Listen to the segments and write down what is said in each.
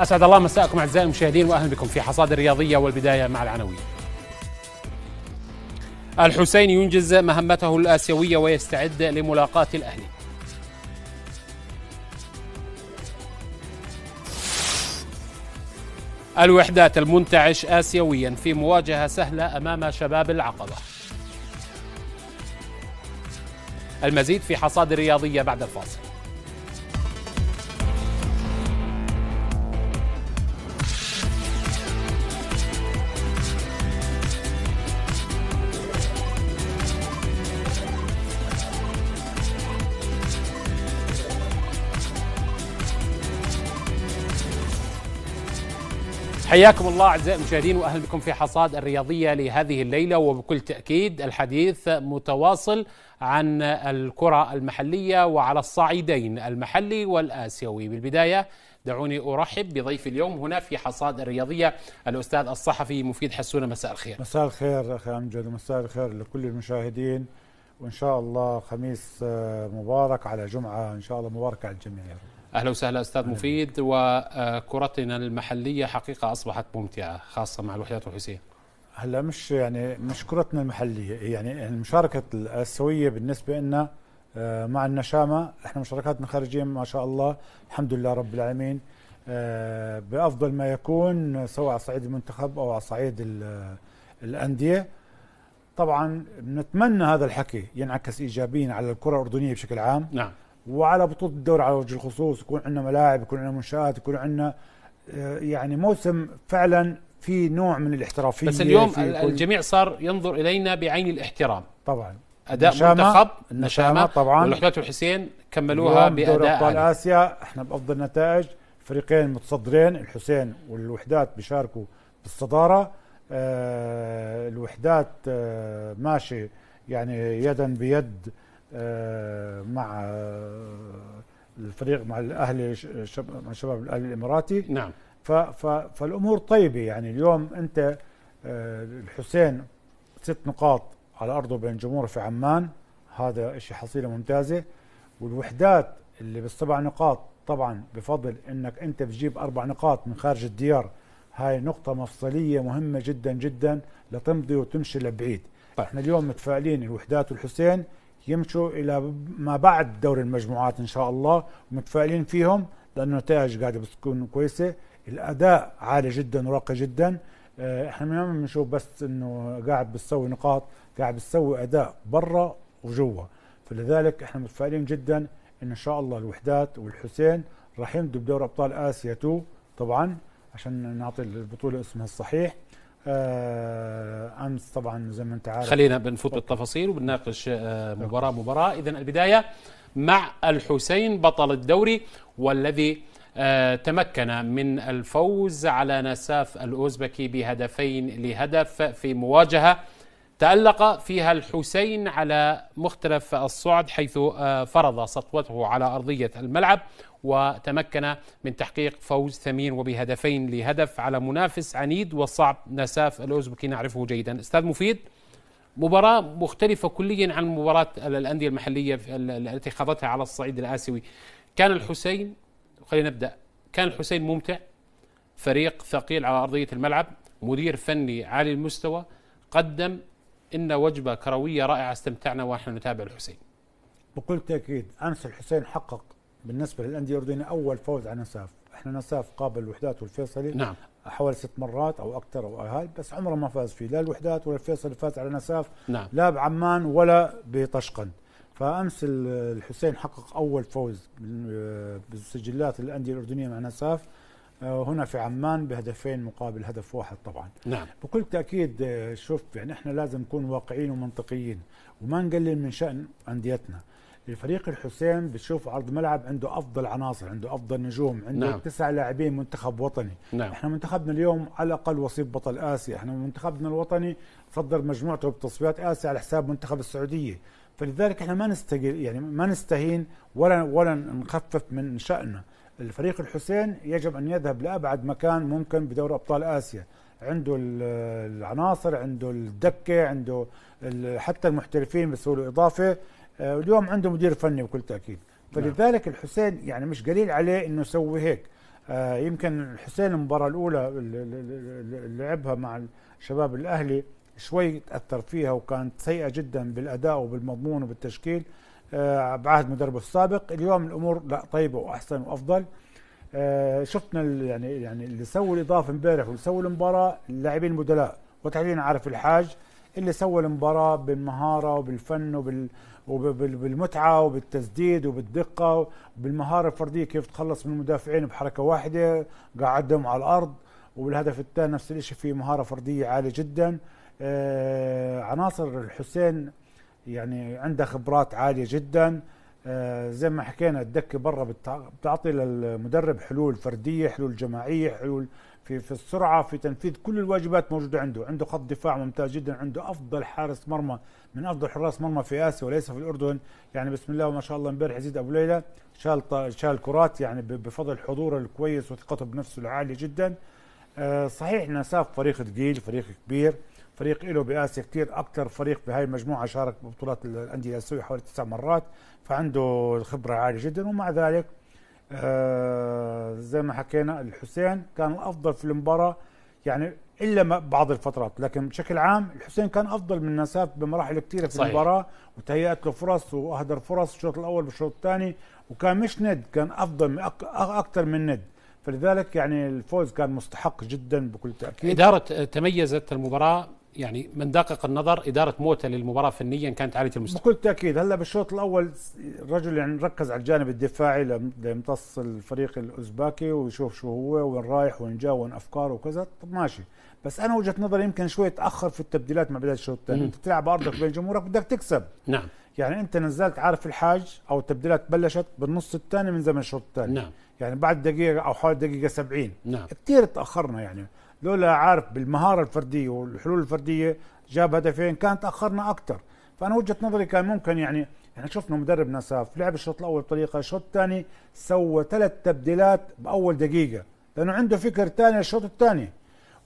اسعد الله مساءكم اعزائي المشاهدين واهلا بكم في حصاد الرياضيه والبدايه مع العناوين. الحسين ينجز مهمته الاسيويه ويستعد لملاقاه الاهلي. الوحدات المنتعش آسيويا في مواجهة سهلة أمام شباب العقبة المزيد في حصاد الرياضية بعد الفاصل حياكم الله اعزائي المشاهدين واهلا بكم في حصاد الرياضيه لهذه الليله وبكل تاكيد الحديث متواصل عن الكره المحليه وعلى الصعيدين المحلي والاسيوي بالبدايه دعوني ارحب بضيف اليوم هنا في حصاد الرياضيه الاستاذ الصحفي مفيد حسونه مساء الخير مساء الخير اخي امجد ومساء الخير لكل المشاهدين وان شاء الله خميس مبارك على جمعه ان شاء الله مباركه على الجميع يا رب اهلا وسهلا استاذ مفيد وكرتنا المحليه حقيقه اصبحت ممتعه خاصه مع الوحدات الحسين هلا مش يعني مش كرتنا المحليه يعني المشاركه الاسيويه بالنسبه لنا آه، مع النشامه احنا مشاركاتنا خارجيه ما شاء الله الحمد لله رب العالمين آه، بافضل ما يكون سواء على صعيد المنتخب او على صعيد آه، الانديه طبعا نتمنى هذا الحكي ينعكس ايجابيا على الكره الاردنيه بشكل عام نعم وعلى بطوله الدوري على وجه الخصوص يكون عندنا ملاعب يكون عندنا منشات يكون عندنا آه، يعني موسم فعلا في نوع من الاحترافيه بس اليوم الجميع صار ينظر الينا بعين الاحترام طبعا اداء النشامة منتخب النشامه طبعا والحكايه والحسين كملوها باداء ابطال اسيا احنا بافضل نتائج فريقين متصدرين الحسين والوحدات بيشاركوا بالصداره آه الوحدات آه ماشي يعني يدا بيد آه، مع آه، الفريق مع الاهلي مع شباب الاهلي الاماراتي نعم فالامور طيبه يعني اليوم انت آه، الحسين ست نقاط على ارضه بين جمهوره في عمان هذا شيء حصيله ممتازه والوحدات اللي بالسبع نقاط طبعا بفضل انك انت بتجيب اربع نقاط من خارج الديار هاي نقطه مفصليه مهمه جدا جدا لتمضي وتمشي لبعيد طيب. احنا اليوم متفائلين الوحدات والحسين يمشوا الى ما بعد دور المجموعات ان شاء الله ومتفائلين فيهم لانه النتائج قاعده بتكون كويسه الاداء عالي جدا وراقي جدا آه، احنا ما بنشوف بس انه قاعد بتسوي نقاط قاعد بتسوي اداء برا وجوا فلذلك احنا متفائلين جدا ان ان شاء الله الوحدات والحسين راح يمدوا بدور ابطال اسيا 2 طبعا عشان نعطي البطوله اسمها الصحيح امس آه، طبعا زي ما انت عارف خلينا بنفوت بالتفاصيل وبنناقش آه، مباراه مباراه اذا البدايه مع الحسين بطل الدوري والذي آه، تمكن من الفوز على نساف الاوزبكي بهدفين لهدف في مواجهه تألق فيها الحسين على مختلف الصعد حيث فرض سطوته على أرضية الملعب وتمكن من تحقيق فوز ثمين وبهدفين لهدف على منافس عنيد وصعب نساف الأوزبكي نعرفه جيدا أستاذ مفيد مباراة مختلفة كليا عن مباراة الأندية المحلية التي خاضتها على الصعيد الآسيوي كان الحسين خلينا نبدأ كان الحسين ممتع فريق ثقيل على أرضية الملعب مدير فني عالي المستوى قدم إن وجبة كروية رائعة استمتعنا ونحن نتابع الحسين بكل تأكيد أنس الحسين حقق بالنسبه للانديه الاردنيه اول فوز على نساف احنا نساف قابل الوحدات والفيصلي نعم حوالي ست مرات او اكثر او هاي بس عمره ما فاز فيه لا الوحدات ولا الفيصل فاز على نساف نعم. لا بعمان ولا بطشقند فامس الحسين حقق اول فوز آه، بالسجلات الانديه الاردنيه مع نساف آه، هنا في عمان بهدفين مقابل هدف واحد طبعا نعم. بكل تاكيد آه، شوف يعني احنا لازم نكون واقعيين ومنطقيين وما نقلل من شان انديتنا الفريق الحسين بتشوف عرض ملعب عنده افضل عناصر عنده افضل نجوم عنده نعم. تسع لاعبين منتخب وطني نعم. احنا منتخبنا اليوم على الاقل وصيف بطل اسيا احنا منتخبنا الوطني صدر مجموعته بتصفيات اسيا على حساب منتخب السعوديه فلذلك احنا ما نستقل يعني ما نستهين ولا ولا نخفف من شاننا الفريق الحسين يجب ان يذهب لابعد مكان ممكن بدور ابطال اسيا عنده العناصر عنده الدكه عنده حتى المحترفين بيسووا له اضافه آه، اليوم عنده مدير فني بكل تاكيد نعم. فلذلك الحسين يعني مش قليل عليه انه يسوي هيك آه، يمكن الحسين المباراه الاولى اللي لعبها مع الشباب الاهلي شوي تاثر فيها وكانت سيئه جدا بالاداء وبالمضمون وبالتشكيل آه، بعهد مدربه السابق اليوم الامور لا طيبه واحسن وافضل شفنا يعني يعني اللي سووا الاضافه امبارح واللي سووا المباراه اللاعبين البدلاء وتحديدا عارف الحاج اللي سوى المباراه بالمهاره وبالفن وبال وبالمتعه وبالتسديد وبالدقه وبالمهاره الفرديه كيف تخلص من المدافعين بحركه واحده قعدهم على الارض وبالهدف الثاني نفس الشيء في مهاره فرديه عاليه جدا آه عناصر الحسين يعني عندها خبرات عاليه جدا آه زي ما حكينا الدكه برا بتعطي للمدرب حلول فرديه حلول جماعيه حلول في في السرعه في تنفيذ كل الواجبات موجوده عنده عنده خط دفاع ممتاز جدا عنده افضل حارس مرمى من افضل حراس مرمى في اسيا وليس في الاردن يعني بسم الله وما شاء الله امبارح يزيد ابو ليلى شال شال كرات يعني بفضل حضوره الكويس وثقته بنفسه العاليه جدا آه، صحيح نساف فريق ثقيل فريق كبير فريق له باسيا كثير اكثر فريق بهاي المجموعه شارك ببطولات الانديه الاسيويه حوالي تسع مرات فعنده الخبره عاليه جدا ومع ذلك آه زي ما حكينا الحسين كان الافضل في المباراه يعني الا بعض الفترات لكن بشكل عام الحسين كان افضل من نساف بمراحل كثيره في صحيح. المباراه وتهيأت له فرص واهدر فرص الشوط الاول بالشوط الثاني وكان مش ند كان افضل اكثر من ند فلذلك يعني الفوز كان مستحق جدا بكل تاكيد اداره تميزت المباراه يعني من دقق النظر اداره موته للمباراه فنيا كانت عاليه المستوى بكل تاكيد هلا بالشوط الاول الرجل يعني ركز على الجانب الدفاعي ليمتص الفريق الاوزباكي ويشوف شو هو وين رايح وين جا وين افكاره وكذا طب ماشي بس انا وجهه نظري يمكن شوي تاخر في التبديلات مع بدايه الشوط الثاني انت تلعب بارضك بين جمهورك بدك تكسب نعم يعني انت نزلت عارف الحاج او التبديلات بلشت بالنص الثاني من زمن الشوط الثاني نعم يعني بعد دقيقه او حوالي دقيقه 70 نعم كثير تاخرنا يعني لولا عارف بالمهاره الفرديه والحلول الفرديه جاب هدفين كان تاخرنا اكثر فانا وجهه نظري كان ممكن يعني احنا يعني شفنا مدرب نساف لعب الشوط الاول بطريقه الشوط الثاني سوى ثلاث تبديلات باول دقيقه لانه عنده فكر ثاني الشوط الثاني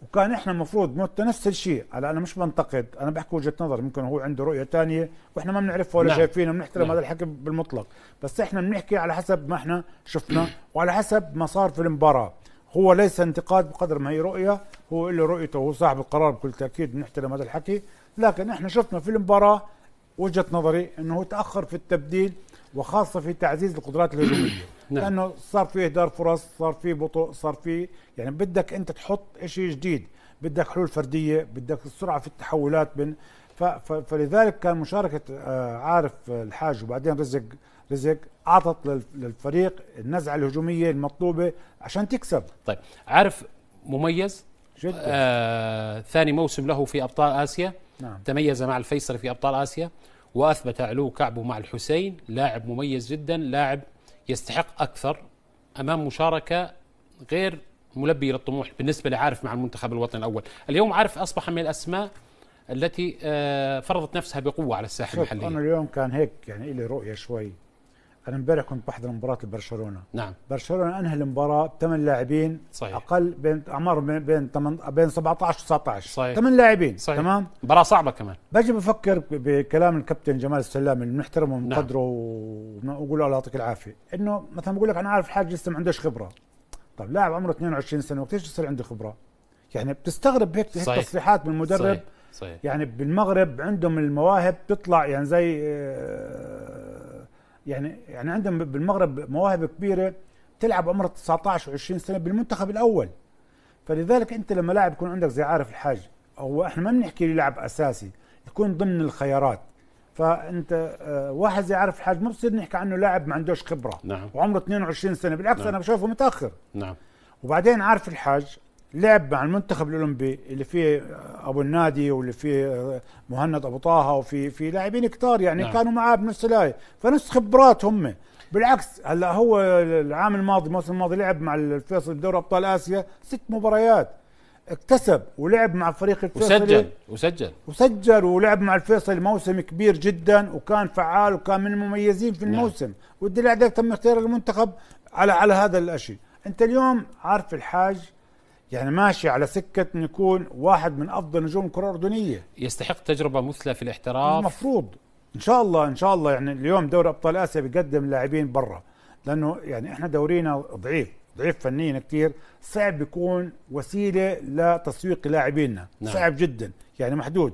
وكان احنا المفروض نفس الشيء هلا انا مش بنتقد انا بحكي وجهه نظر ممكن هو عنده رؤيه ثانيه واحنا ما بنعرفها ولا نعم. بنحترم نعم. هذا الحكي بالمطلق بس احنا بنحكي على حسب ما احنا شفنا وعلى حسب ما صار في المباراه هو ليس انتقاد بقدر ما هي رؤية هو له رؤيته هو صاحب القرار بكل تأكيد بنحترم هذا الحكي لكن احنا شفنا في المباراة وجهة نظري انه تأخر في التبديل وخاصة في تعزيز القدرات الهجومية نعم. لأنه صار في إهدار فرص صار في بطء صار في يعني بدك أنت تحط شيء جديد بدك حلول فردية بدك السرعة في التحولات بين فلذلك كان مشاركة آه، عارف آه، الحاج وبعدين رزق رزق أعطت للفريق النزعة الهجومية المطلوبة عشان تكسب طيب عارف مميز جدا آه ثاني موسم له في أبطال آسيا نعم. تميز مع الفيصل في أبطال آسيا وأثبت علو كعبه مع الحسين لاعب مميز جدا لاعب يستحق أكثر أمام مشاركة غير ملبي للطموح بالنسبة لعارف مع المنتخب الوطني الأول اليوم عارف أصبح من الأسماء التي آه، فرضت نفسها بقوه على الساحه المحليه انا اليوم كان هيك يعني لي رؤيه شوي انا امبارح كنت بحضر مباراه برشلونه نعم برشلونه انهى المباراه بثمان لاعبين صحيح اقل بين اعمار بين 8 بين 17 و19 صحيح ثمان لاعبين صحيح تمام مباراه صعبه كمان باجي بفكر بكلام الكابتن جمال السلام اللي بنحترمه ونقدره نعم. وبنقول له الله يعطيك العافيه انه مثلا بقول لك انا عارف حاج لسه ما عندوش خبره طب لاعب عمره 22 سنه ايش يصير عنده خبره يعني بتستغرب هيك هيك تصريحات من مدرب صحيح. صحيح. يعني بالمغرب عندهم المواهب تطلع يعني زي آه، يعني يعني عندهم بالمغرب مواهب كبيره تلعب عمر 19 و20 سنه بالمنتخب الاول فلذلك انت لما لاعب يكون عندك زي عارف الحاج هو احنا ما بنحكي يلعب اساسي يكون ضمن الخيارات فانت آه، واحد زي عارف الحاج ما بصير نحكي عنه لاعب ما عندوش خبره نعم. وعمره 22 سنه بالعكس نعم. انا بشوفه متاخر نعم وبعدين عارف الحاج لعب مع المنتخب الاولمبي اللي فيه ابو النادي واللي فيه مهند ابو طه وفي في لاعبين كثار يعني نعم. كانوا معاه بنفس اللاعب فنفس خبرات هم بالعكس هلا هو العام الماضي الموسم الماضي لعب مع الفيصل بدوري ابطال اسيا ست مباريات اكتسب ولعب مع فريق الفيصل وسجل وسجل وسجل ولعب مع الفيصل موسم كبير جدا وكان فعال وكان من المميزين في نعم. الموسم نعم. ودي عليك تم اختيار المنتخب على على هذا الاشي انت اليوم عارف الحاج يعني ماشي على سكة أن يكون واحد من أفضل نجوم الكرة الأردنية يستحق تجربة مثلى في الاحتراف المفروض إن شاء الله إن شاء الله يعني اليوم دوري أبطال آسيا بيقدم لاعبين برا لأنه يعني إحنا دورينا ضعيف ضعيف فنيا كثير صعب بيكون وسيلة لتسويق لاعبينا نعم. صعب جدا يعني محدود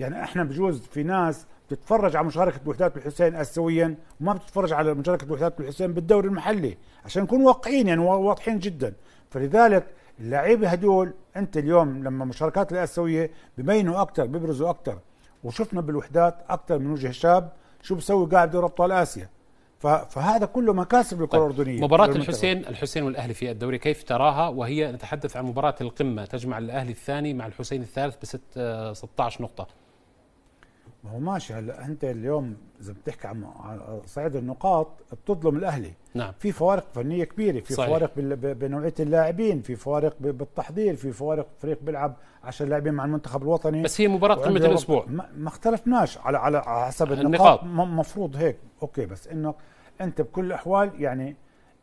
يعني إحنا بجوز في ناس بتتفرج على مشاركة وحدات الحسين آسيويا وما بتتفرج على مشاركة وحدات الحسين بالدوري المحلي عشان نكون واقعين يعني واضحين جدا فلذلك اللعيبه هدول انت اليوم لما مشاركات الاسيويه ببينوا اكثر بيبرزوا اكثر وشفنا بالوحدات اكثر من وجه شاب شو بسوي قاعد دوري ابطال اسيا فهذا كله مكاسب طيب، للكره الاردنيه مباراه الحسين الحسين والاهلي في الدوري كيف تراها وهي نتحدث عن مباراه القمه تجمع الاهلي الثاني مع الحسين الثالث ب 16 آه، نقطه ما هو ماشي هلا انت اليوم اذا بتحكي عن صعيد النقاط بتظلم الاهلي نعم في فوارق فنيه كبيره في صحيح. فوارق بنوعيه اللاعبين في فوارق بالتحضير في فوارق فريق بيلعب 10 لاعبين مع المنتخب الوطني بس هي مباراه قمه الاسبوع ما اختلفناش على على حسب النقاط المفروض هيك اوكي بس انه انت بكل الاحوال يعني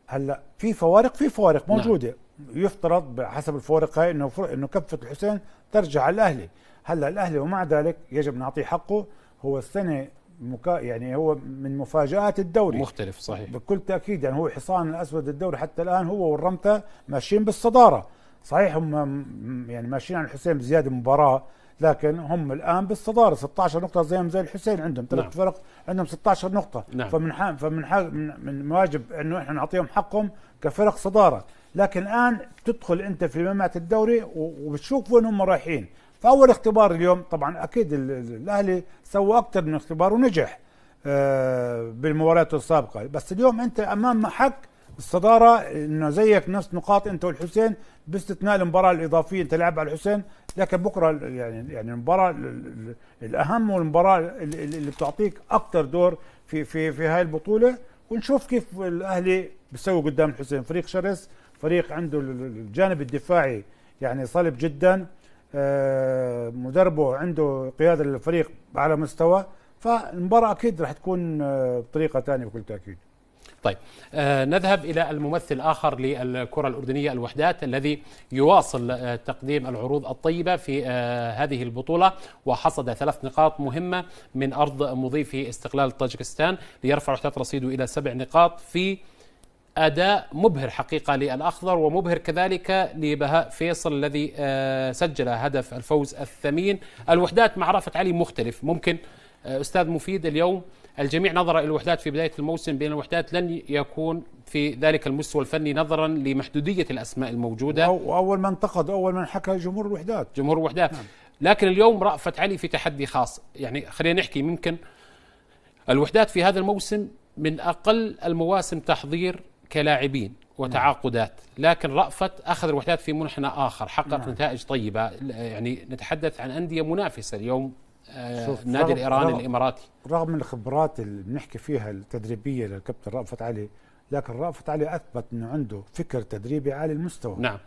هلا في فوارق في فوارق نعم. موجوده نعم. يفترض بحسب الفوارق هاي انه انه كفه الحسين ترجع على الاهلي هلا الاهلي ومع ذلك يجب نعطيه حقه هو السنه مكا يعني هو من مفاجآت الدوري مختلف صحيح بكل تأكيد يعني هو حصان الأسود الدوري حتى الآن هو والرمتة ماشيين بالصدارة صحيح هم يعني ماشيين عن الحسين بزيادة مباراة لكن هم الآن بالصدارة 16 نقطة زيهم زي الحسين عندهم ثلاث نعم. فرق عندهم 16 نقطة نعم. فمن حا... فمن حا... من واجب أنه إحنا نعطيهم حقهم كفرق صدارة لكن الآن تدخل أنت في ممات الدوري وبتشوف وين هم رايحين فاول اختبار اليوم طبعا اكيد الاهلي سوى اكثر من اختبار ونجح آه، بالمباريات السابقه بس اليوم انت امام حق الصداره انه زيك نفس نقاط انت والحسين باستثناء المباراه الاضافيه انت لعب على الحسين لكن بكره يعني يعني المباراه الاهم والمباراه اللي بتعطيك اكثر دور في في في هاي البطوله ونشوف كيف الاهلي بيسوي قدام الحسين فريق شرس فريق عنده الجانب الدفاعي يعني صلب جدا آه، مدربه عنده قياده للفريق على مستوى فالمباراه اكيد راح تكون آه، بطريقه ثانيه بكل تاكيد طيب آه نذهب الى الممثل اخر للكره الاردنيه الوحدات الذي يواصل آه تقديم العروض الطيبه في آه هذه البطوله وحصد ثلاث نقاط مهمه من ارض مضيفي استقلال طاجكستان ليرفع وحدات رصيده الى سبع نقاط في اداء مبهر حقيقه للاخضر ومبهر كذلك لبهاء فيصل الذي آه، سجل هدف الفوز الثمين الوحدات مع رافت علي مختلف ممكن آه، استاذ مفيد اليوم الجميع نظر الى الوحدات في بدايه الموسم بين الوحدات لن يكون في ذلك المستوى الفني نظرا لمحدوديه الاسماء الموجوده واول من انتقد اول من حكى جمهور الوحدات جمهور الوحدات نعم. لكن اليوم رأفت علي في تحدي خاص يعني خلينا نحكي ممكن الوحدات في هذا الموسم من اقل المواسم تحضير كلاعبين وتعاقدات لكن رأفت أخذ الوحدات في منحنى آخر حقق نعم. نتائج طيبة يعني نتحدث عن أندية منافسة اليوم النادي آه، الإيراني رغم الإماراتي رغم الخبرات اللي بنحكي فيها التدريبية للكابتن رأفت علي لكن رأفت علي أثبت أنه عنده فكر تدريبي عالي المستوى نعم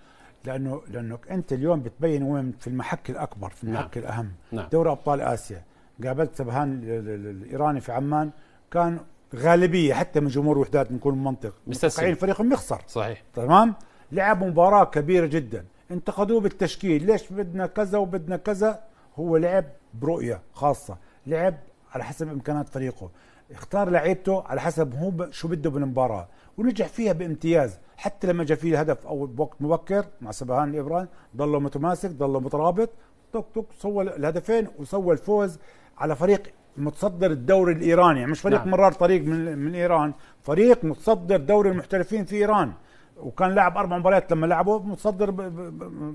لأنه لأنك أنت اليوم بتبين وين في المحك الأكبر في المحك نعم. الأهم نعم. دوري أبطال آسيا قابلت سبهان الإيراني في عمان كان غالبيه حتى من جمهور وحدات نكون من منطق مستسلم فريقهم يخسر صحيح تمام لعب مباراه كبيره جدا انتقدوه بالتشكيل ليش بدنا كذا وبدنا كذا هو لعب برؤيه خاصه لعب على حسب امكانات فريقه اختار لعيبته على حسب هو شو بده بالمباراه ونجح فيها بامتياز حتى لما جاء فيه الهدف او بوقت مبكر مع سبهان الابران ضله متماسك ضله مترابط توك توك سوى الهدفين وسوى الفوز على فريق متصدر الدوري الايراني يعني مش فريق نعم. مرار طريق من من ايران فريق متصدر دوري المحترفين في ايران وكان لاعب اربع مباريات لما لعبه متصدر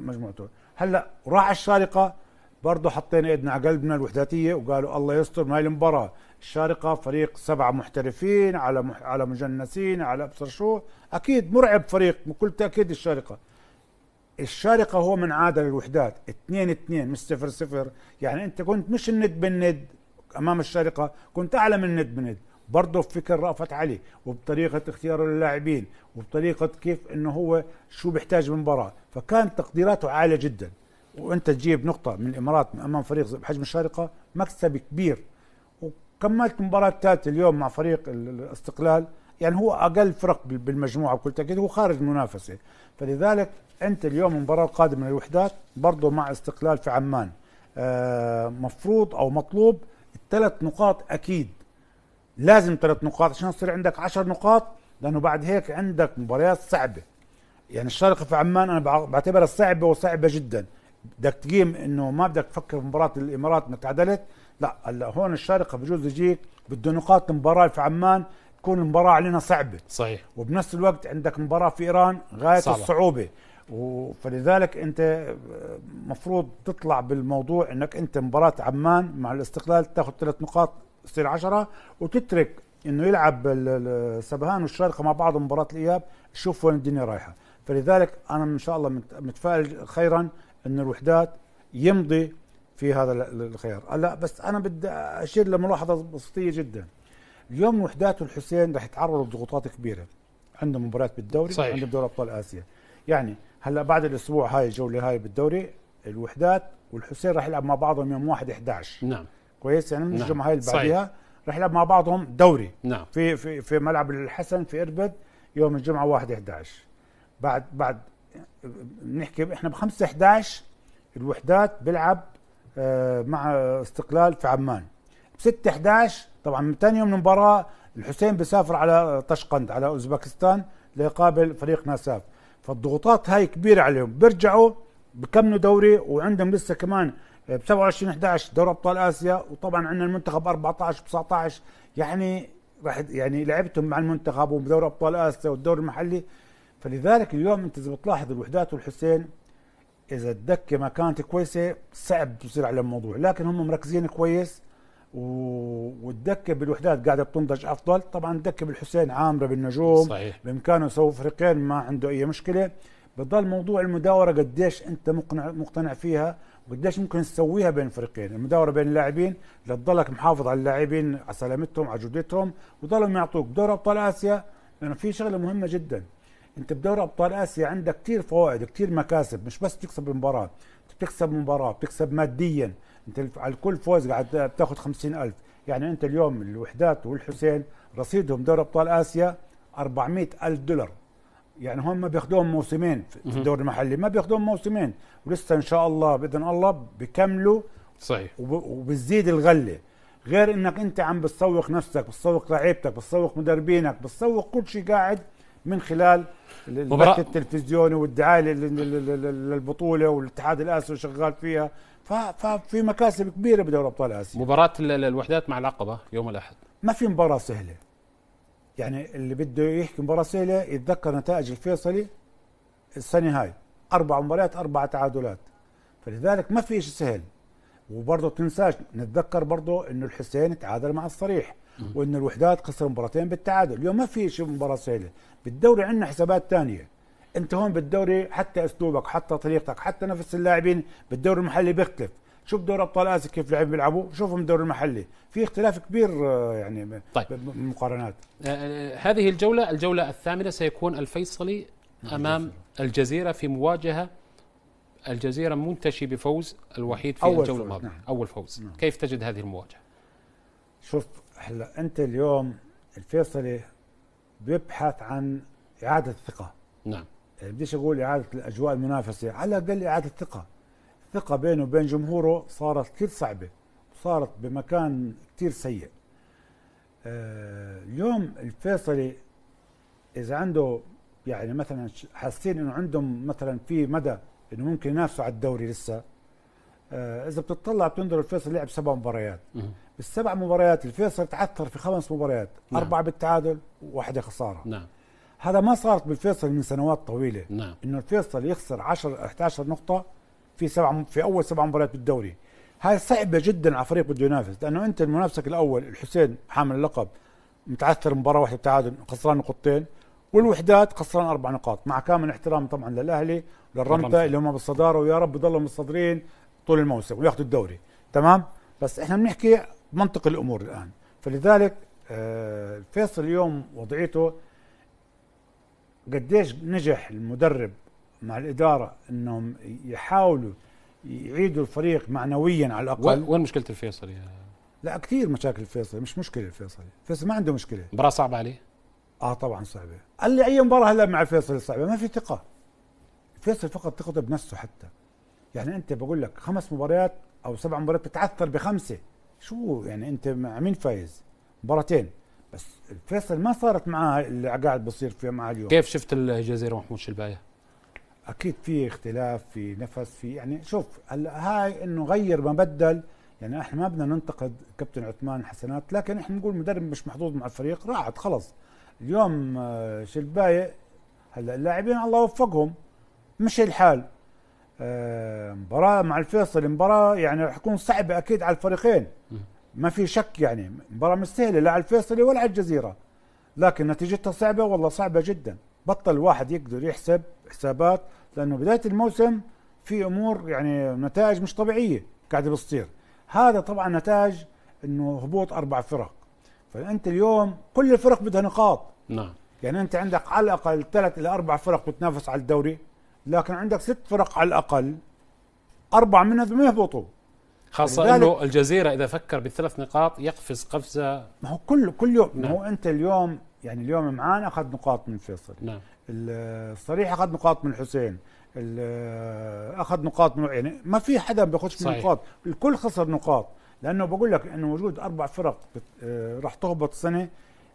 مجموعته هلا راح الشارقه برضه حطينا ايدنا على قلبنا الوحداتيه وقالوا الله يستر هاي المباراه الشارقه فريق سبعه محترفين على مح على مجنسين على ابصر شو اكيد مرعب فريق بكل تاكيد الشارقه الشارقه هو من عاده للوحدات 2 2 مش 0 0 يعني انت كنت مش الند بالند امام الشارقه كنت اعلى من ند بند برضه بفكر رأفت علي وبطريقة اختياره للاعبين وبطريقة كيف انه هو شو بيحتاج من مباراة فكان تقديراته عالية جدا وانت تجيب نقطة من الامارات من امام فريق بحجم الشارقة مكسب كبير وكملت مباراة الثالثه اليوم مع فريق الاستقلال يعني هو اقل فرق بالمجموعة بكل تأكيد هو خارج المنافسة فلذلك انت اليوم المباراة القادمة للوحدات برضه مع استقلال في عمان آه، مفروض او مطلوب الثلاث نقاط اكيد لازم ثلاث نقاط عشان يصير عندك عشر نقاط لانه بعد هيك عندك مباريات صعبه يعني الشارقه في عمان انا بعتبرها صعبه وصعبه جدا بدك تقيم انه ما بدك تفكر في مباراه الامارات انك تعادلت لا هلا هون الشارقه بجوز يجيك بده نقاط المباراه في عمان تكون المباراه علينا صعبه صحيح وبنفس الوقت عندك مباراه في ايران غايه صعبة. الصعوبه فلذلك انت مفروض تطلع بالموضوع انك انت مباراه عمان مع الاستقلال تاخذ ثلاث نقاط تصير عشرة وتترك انه يلعب سبهان والشارقه مع بعض مباراه الاياب شوف وين الدنيا رايحه فلذلك انا ان شاء الله متفائل خيرا ان الوحدات يمضي في هذا الخيار هلا بس انا بدي اشير لملاحظه بسيطه جدا اليوم الوحدات والحسين رح يتعرضوا لضغوطات كبيره عندهم مباريات بالدوري صحيح. وعندهم دوري ابطال اسيا يعني هلا بعد الاسبوع هاي الجوله هاي بالدوري الوحدات والحسين راح يلعب مع بعضهم يوم 1 11 نعم كويس يعني من نعم. الجمعه هاي اللي بعديها راح يلعب مع بعضهم دوري نعم في في في ملعب الحسن في اربد يوم الجمعه 1 11 بعد بعد بنحكي احنا ب 5 11 الوحدات بيلعب آه، مع استقلال في عمان ب 6 11 طبعا من ثاني يوم المباراه الحسين بيسافر على طشقند على اوزبكستان ليقابل فريق ناساف فالضغوطات هاي كبيره عليهم بيرجعوا بكملوا دوري وعندهم لسه كمان ب 27 11 دوري ابطال اسيا وطبعا عندنا المنتخب 14 19 يعني راح يعني لعبتهم مع المنتخب وبدوري ابطال اسيا والدوري المحلي فلذلك اليوم انت اذا بتلاحظ الوحدات والحسين اذا الدكه ما كانت كويسه صعب تصير على الموضوع لكن هم مركزين كويس والدكه بالوحدات قاعده بتنضج افضل طبعا الدكه بالحسين عامره بالنجوم صحيح. بامكانه يسوي فريقين ما عنده اي مشكله بضل موضوع المداوره قديش انت مقنع مقتنع فيها وقديش ممكن تسويها بين فريقين المداوره بين اللاعبين لتضلك محافظ على اللاعبين على سلامتهم على جودتهم وضلهم يعطوك دوري ابطال اسيا لانه في شغله مهمه جدا انت بدوري ابطال اسيا عندك كثير فوائد كثير مكاسب مش بس تكسب المباراه بتكسب مباراه بتكسب ماديا انت على كل فوز قاعد بتاخذ 50000 يعني انت اليوم الوحدات والحسين رصيدهم دور ابطال اسيا 400000 دولار يعني هم بياخذوهم موسمين في الدوري المحلي ما بياخذوهم موسمين ولسه ان شاء الله باذن الله بكملوا صحيح وبتزيد الغله غير انك انت عم بتسوق نفسك بتسوق لعيبتك بتسوق مدربينك بتسوق كل شيء قاعد من خلال البث التلفزيوني والدعايه للبطوله والاتحاد الاسيوي شغال فيها ففي مكاسب كبيره بدوري ابطال اسيا مباراه الوحدات مع العقبه يوم الاحد ما في مباراه سهله يعني اللي بده يحكي مباراه سهله يتذكر نتائج الفيصلي السنه هاي اربع مباريات اربع تعادلات فلذلك ما في شيء سهل وبرضه تنساش نتذكر برضه انه الحسين تعادل مع الصريح وان الوحدات خسر مباراتين بالتعادل اليوم ما في شيء مباراه سهله بالدوري عندنا حسابات ثانيه انت هون بالدوري حتى اسلوبك حتى طريقتك حتى نفس اللاعبين بالدوري المحلي بيختلف شوف دور ابطال اسيا كيف لعب بيلعبوا شوفهم الدوري المحلي في اختلاف كبير آه، يعني طيب. بالمقارنات آه، آه، هذه الجوله الجوله الثامنه سيكون الفيصلي نعم، امام الجزيره في مواجهه الجزيره منتشي بفوز الوحيد في أول الجوله الماضيه نعم. اول فوز نعم. كيف تجد هذه المواجهه شوف هلا انت اليوم الفيصلي بيبحث عن اعاده الثقه نعم يعني بديش اقول اعاده الاجواء المنافسه على الاقل اعاده الثقه الثقه بينه وبين جمهوره صارت كثير صعبه وصارت بمكان كثير سيء آه، اليوم الفيصلي اذا عنده يعني مثلا حاسين انه عندهم مثلا في مدى انه ممكن ينافسوا على الدوري لسه آه، اذا بتطلع بتنظر الفيصل لعب سبع مباريات بالسبع مباريات الفيصل تعثر في خمس مباريات نعم. اربعه بالتعادل وواحده خساره نعم هذا ما صارت بالفيصل من سنوات طويله نعم. انه الفيصل يخسر 10 11 نقطه في سبع في اول سبع مباريات بالدوري هاي صعبه جدا على فريق بده ينافس لانه انت منافسك الاول الحسين حامل اللقب متعثر مباراه واحده بتعادل خسران نقطتين والوحدات خسران اربع نقاط مع كامل احترام طبعا للاهلي للرمته اللي هم بالصداره ويا رب يضلوا مصدرين طول الموسم وياخذوا الدوري تمام بس احنا بنحكي منطق الامور الان فلذلك آه، الفيصل اليوم وضعيته قديش نجح المدرب مع الاداره انهم يحاولوا يعيدوا الفريق معنويا على الاقل وين مشكله الفيصل يا لا كثير مشاكل الفيصل مش مشكله الفيصل الفيصل ما عنده مشكله مباراه صعبه عليه اه طبعا صعبه قال لي اي مباراه هلا مع الفيصل صعبه ما في ثقه الفيصل فقط ثقته بنفسه حتى يعني انت بقول لك خمس مباريات او سبع مباريات بتعثر بخمسه شو يعني انت مع مين فايز مباراتين بس الفيصل ما صارت معاه اللي قاعد بصير فيها معاه اليوم كيف شفت الجزيره محمود شلبايه اكيد في اختلاف في نفس في يعني شوف هلا هاي انه غير ما بدل يعني احنا ما بدنا ننتقد كابتن عثمان حسنات لكن احنا نقول مدرب مش محظوظ مع الفريق راحت خلص اليوم آه، شلبايه هلا اللاعبين الله وفقهم مشي الحال آه، مباراة مع الفيصل مباراة يعني راح تكون صعبة أكيد على الفريقين ما في شك يعني مباراة مش سهلة لا على الفيصلي ولا على الجزيرة لكن نتيجتها صعبة والله صعبة جدا بطل الواحد يقدر يحسب حسابات لأنه بداية الموسم في أمور يعني نتائج مش طبيعية قاعدة بتصير هذا طبعا نتاج أنه هبوط أربع فرق فأنت اليوم كل الفرق بدها نقاط نعم يعني أنت عندك على الأقل ثلاث إلى أربع فرق بتنافس على الدوري لكن عندك ست فرق على الاقل اربع منها ما يهبطوا خاصة انه الجزيرة اذا فكر بالثلاث نقاط يقفز قفزة ما هو كل كل يوم نعم. ما هو نعم. انت اليوم يعني اليوم معانا اخذ نقاط من فيصل نعم الصريح اخذ نقاط من الحسين اخذ نقاط من يعني ما في حدا بياخذش نقاط الكل خسر نقاط لانه بقول لك انه وجود اربع فرق آه، راح تهبط السنه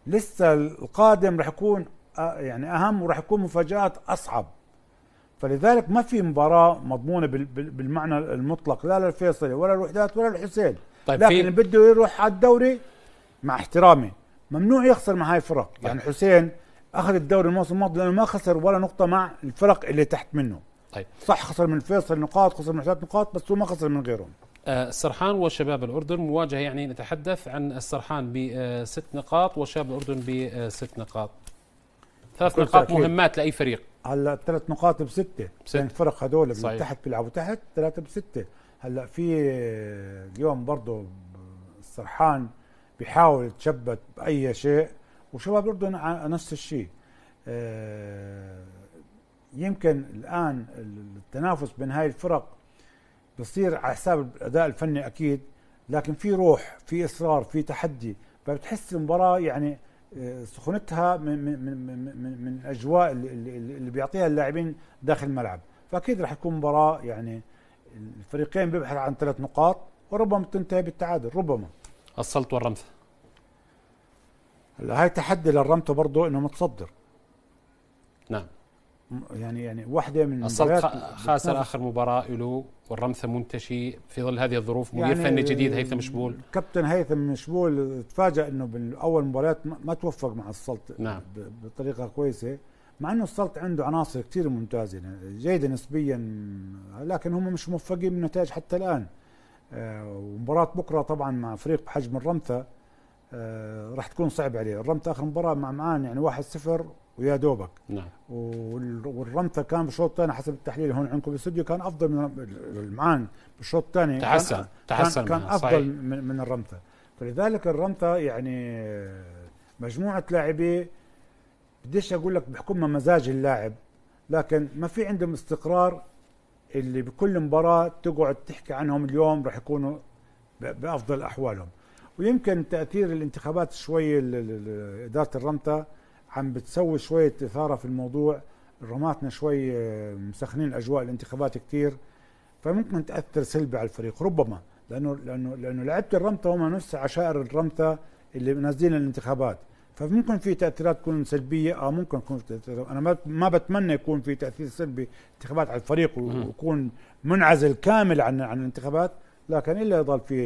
لسه القادم راح يكون آه، يعني اهم وراح يكون مفاجات اصعب فلذلك ما في مباراة مضمونة بالمعنى المطلق لا للفيصلي ولا الوحدات ولا الحسين طيب لكن بده يروح على الدوري مع احترامي ممنوع يخسر مع هاي الفرق طيب. يعني حسين اخذ الدوري الموسم الماضي لانه ما خسر ولا نقطة مع الفرق اللي تحت منه طيب صح خسر من الفيصل نقاط خسر من ثلاث نقاط بس هو ما خسر من غيرهم آه، السرحان وشباب الأردن مواجهة يعني نتحدث عن السرحان بست نقاط وشباب الأردن بست نقاط ثلاث نقاط مهمات لاي فريق هلا ثلاث نقاط بسته بسته الفرق هدول من تحت بيلعبوا تحت ثلاثه بسته هلا في آه، اليوم برضه السرحان بيحاول يتشبت باي شيء وشباب الاردن نفس الشيء آه، يمكن الان التنافس بين هاي الفرق بصير على حساب الاداء الفني اكيد لكن في روح في اصرار في تحدي فبتحس المباراه يعني سخونتها من من من من الاجواء اللي, اللي بيعطيها اللاعبين داخل الملعب فاكيد راح يكون مباراه يعني الفريقين بيبحث عن ثلاث نقاط وربما تنتهي بالتعادل ربما السلط والرمثه هلا هاي تحدي للرمته برضه انه متصدر نعم يعني يعني واحده من السلط خاسر اخر مباراه له والرمثه منتشي في ظل هذه الظروف مدير يعني فني جديد هيثم مشبول كابتن هيثم مشبول تفاجأ انه بالاول مباريات ما توفق مع السلط نعم. بطريقه كويسه مع انه السلط عنده عناصر كثير ممتازه جيده نسبيا لكن هم مش موفقين بالنتائج حتى الان آه، ومباراه بكره طبعا مع فريق بحجم الرمثه آه، راح تكون صعبه عليه الرمثه اخر مباراه مع معان يعني 1-0 ويا دوبك نعم والرمثة كان بالشوط الثاني حسب التحليل هون عندكم بالاستوديو كان افضل من المعان بالشوط الثاني تحسن كان تحسن كان, كان افضل صحيح. من, الرمثة فلذلك الرمثة يعني مجموعة لاعبي بديش اقول لك بحكمها مزاج اللاعب لكن ما في عندهم استقرار اللي بكل مباراة تقعد تحكي عنهم اليوم راح يكونوا بافضل احوالهم ويمكن تاثير الانتخابات شوي اداره الرمته عم بتسوي شوية إثارة في الموضوع الرماتنا شوي آه، مسخنين الأجواء الانتخابات كتير فممكن تأثر سلبي على الفريق ربما لأنه لأنه لأنه لعبت الرمتة هم نفس عشائر الرمتة اللي نازلين الانتخابات فممكن في تأثيرات تكون سلبيه اه ممكن يكون أنا ما بتمنى يكون في تأثير سلبي انتخابات على الفريق ويكون منعزل كامل عن عن الانتخابات لكن إلا يضل في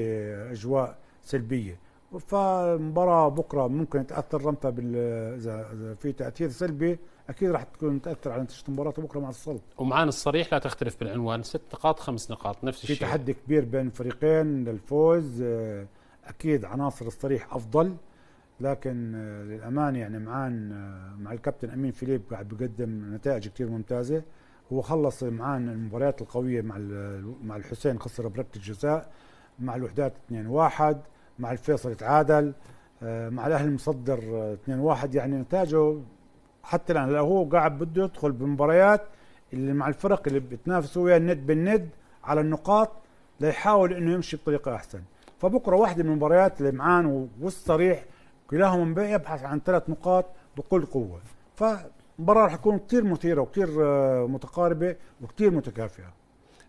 أجواء سلبيه فالمباراة بكرة ممكن تأثر رمتا بال إذا في تأثير سلبي أكيد راح تكون تأثر على نتيجة المباراة بكرة مع السلط ومعانا الصريح لا تختلف بالعنوان ست نقاط خمس نقاط نفس الشيء في تحدي كبير بين الفريقين للفوز آه، أكيد عناصر الصريح أفضل لكن آه، للأمانة يعني معان آه، مع الكابتن أمين فيليب قاعد بيقدم نتائج كثير ممتازة هو خلص معان المباريات القوية مع مع الحسين خسر بركة الجزاء مع الوحدات 2 1 مع الفيصل تعادل آه، مع الاهلي مصدر 2-1 آه، يعني نتاجه حتى الان لو هو قاعد بده يدخل بمباريات اللي مع الفرق اللي بتنافسوا وياه الند بالند على النقاط ليحاول انه يمشي بطريقه احسن فبكره واحده من المباريات لمعان والصريح كلاهما يبحث عن ثلاث نقاط بكل قوه فمباراه راح تكون كثير مثيره وكثير آه، متقاربه وكثير متكافئه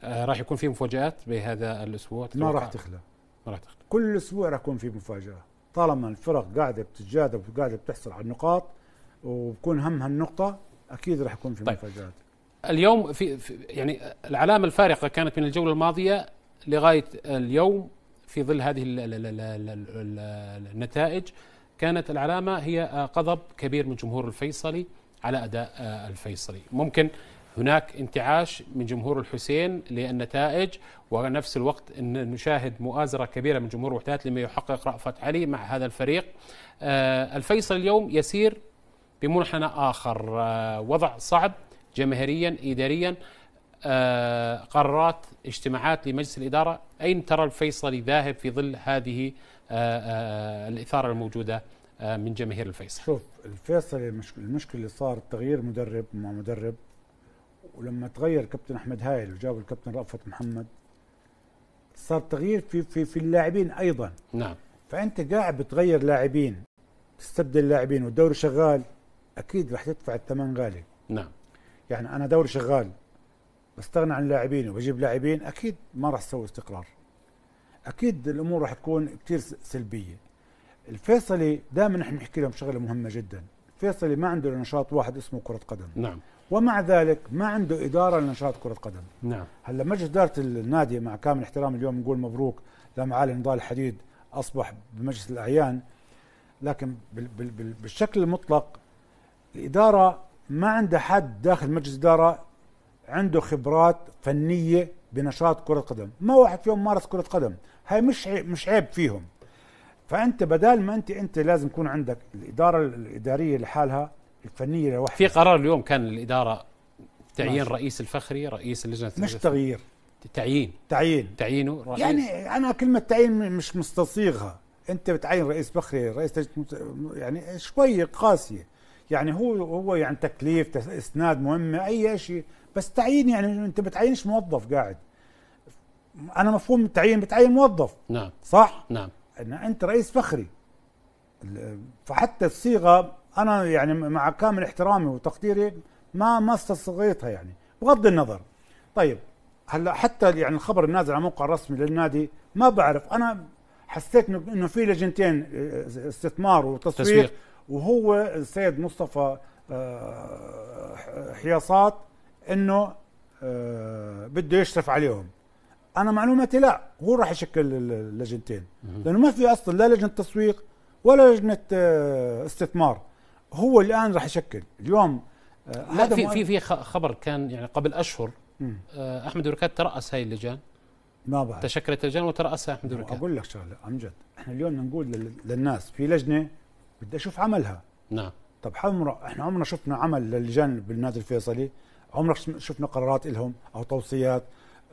آه راح يكون في مفاجات بهذا الاسبوع ما راح تخلى ما راح تختلف كل اسبوع راح يكون في مفاجاه طالما الفرق قاعده بتتجاذب وقاعده بتحصل على النقاط وبكون همها النقطه اكيد راح يكون في طيب. مفاجات اليوم في, في يعني العلامه الفارقه كانت من الجوله الماضيه لغايه اليوم في ظل هذه النتائج كانت العلامه هي غضب آه، كبير من جمهور الفيصلي على اداء آه، الفيصلي ممكن هناك انتعاش من جمهور الحسين للنتائج ونفس الوقت إن نشاهد مؤازرة كبيرة من جمهور الوحدات لما يحقق رأفت علي مع هذا الفريق آه، الفيصل اليوم يسير بمنحنى آخر آه، وضع صعب جماهيريا إداريا آه، قرارات اجتماعات لمجلس الإدارة أين ترى الفيصلي ذاهب في ظل هذه الإثارة الموجودة من جماهير الفيصل شوف الفيصل المشكلة اللي صار تغيير مدرب مع مدرب ولما تغير كابتن احمد هايل وجاب الكابتن رأفت محمد صار تغيير في في في اللاعبين ايضا نعم فانت قاعد بتغير لاعبين تستبدل لاعبين والدوري شغال اكيد راح تدفع الثمن غالي نعم يعني انا دوري شغال بستغنى عن لاعبين وبجيب لاعبين اكيد ما راح تسوي استقرار اكيد الامور راح تكون كثير سلبيه الفيصلي دائما نحن نحكي لهم شغله مهمه جدا الفيصلي ما عنده نشاط واحد اسمه كره قدم نعم ومع ذلك ما عنده اداره لنشاط كره قدم نعم هلا مجلس اداره النادي مع كامل احترام اليوم نقول مبروك لمعالي نضال الحديد اصبح بمجلس الاعيان لكن بالشكل المطلق الاداره ما عندها حد داخل مجلس اداره عنده خبرات فنيه بنشاط كره قدم ما واحد فيهم مارس كره قدم هاي مش عيب مش عيب فيهم فانت بدال ما انت انت لازم يكون عندك الاداره الاداريه لحالها الفنيه لوحدها في قرار اليوم كان الاداره تعيين رئيس الفخري رئيس اللجنه مش تغيير تعيين تعيين تعيينه رئيس يعني انا كلمه تعيين مش مستصيغها انت بتعين رئيس فخري رئيس يعني شوي قاسيه يعني هو هو يعني تكليف اسناد مهمه اي شيء بس تعيين يعني انت بتعينش موظف قاعد انا مفهوم التعيين بتعين موظف نعم صح نعم ان انت رئيس فخري فحتى الصيغه انا يعني مع كامل احترامي وتقديري ما ما استصغيتها يعني بغض النظر طيب هلا حتى يعني الخبر النازل على الموقع الرسمي للنادي ما بعرف انا حسيت انه في لجنتين آه، استثمار وتسويق تسويق. وهو السيد مصطفى آه، حياصات انه آه، بده يشرف عليهم انا معلوماتي لا هو راح يشكل اللجنتين لانه ما في اصلا لا لجنه تسويق ولا لجنه استثمار هو الان راح يشكل اليوم آه، هذا في في في خبر كان يعني قبل اشهر آه، احمد بركات تراس هاي اللجان ما بعرف تشكلت اللجان وتراسها احمد بركات اقول لك شغله عن جد احنا اليوم نقول للناس في لجنه بدي اشوف عملها نعم طب حمرة احنا عمرنا شفنا عمل للجان بالنادي الفيصلي عمرك شفنا قرارات لهم او توصيات